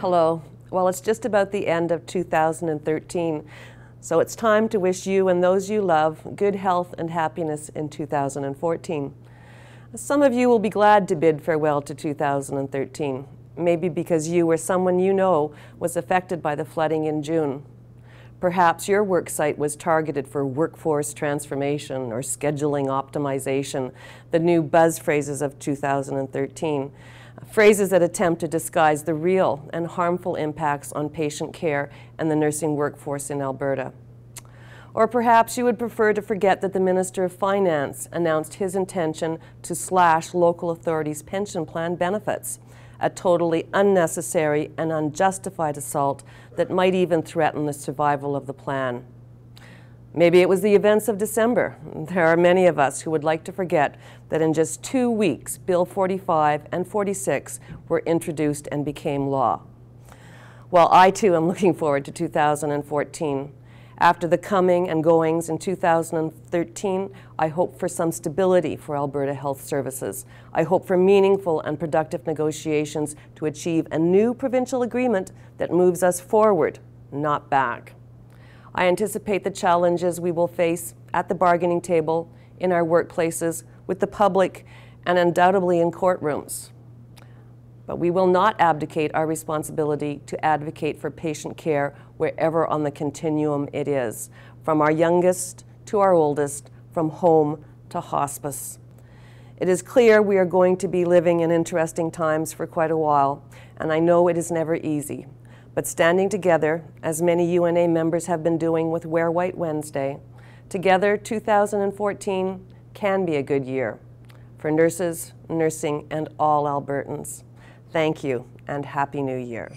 Hello. Well, it's just about the end of 2013, so it's time to wish you and those you love good health and happiness in 2014. Some of you will be glad to bid farewell to 2013, maybe because you or someone you know was affected by the flooding in June. Perhaps your work site was targeted for workforce transformation or scheduling optimization, the new buzz phrases of 2013 phrases that attempt to disguise the real and harmful impacts on patient care and the nursing workforce in Alberta. Or perhaps you would prefer to forget that the Minister of Finance announced his intention to slash local authorities' pension plan benefits, a totally unnecessary and unjustified assault that might even threaten the survival of the plan. Maybe it was the events of December. There are many of us who would like to forget that in just two weeks, Bill 45 and 46 were introduced and became law. Well, I too am looking forward to 2014. After the coming and goings in 2013, I hope for some stability for Alberta Health Services. I hope for meaningful and productive negotiations to achieve a new provincial agreement that moves us forward, not back. I anticipate the challenges we will face at the bargaining table, in our workplaces, with the public, and undoubtedly in courtrooms. But we will not abdicate our responsibility to advocate for patient care wherever on the continuum it is, from our youngest to our oldest, from home to hospice. It is clear we are going to be living in interesting times for quite a while, and I know it is never easy. But standing together, as many UNA members have been doing with Wear White Wednesday, together 2014 can be a good year for nurses, nursing, and all Albertans. Thank you and Happy New Year.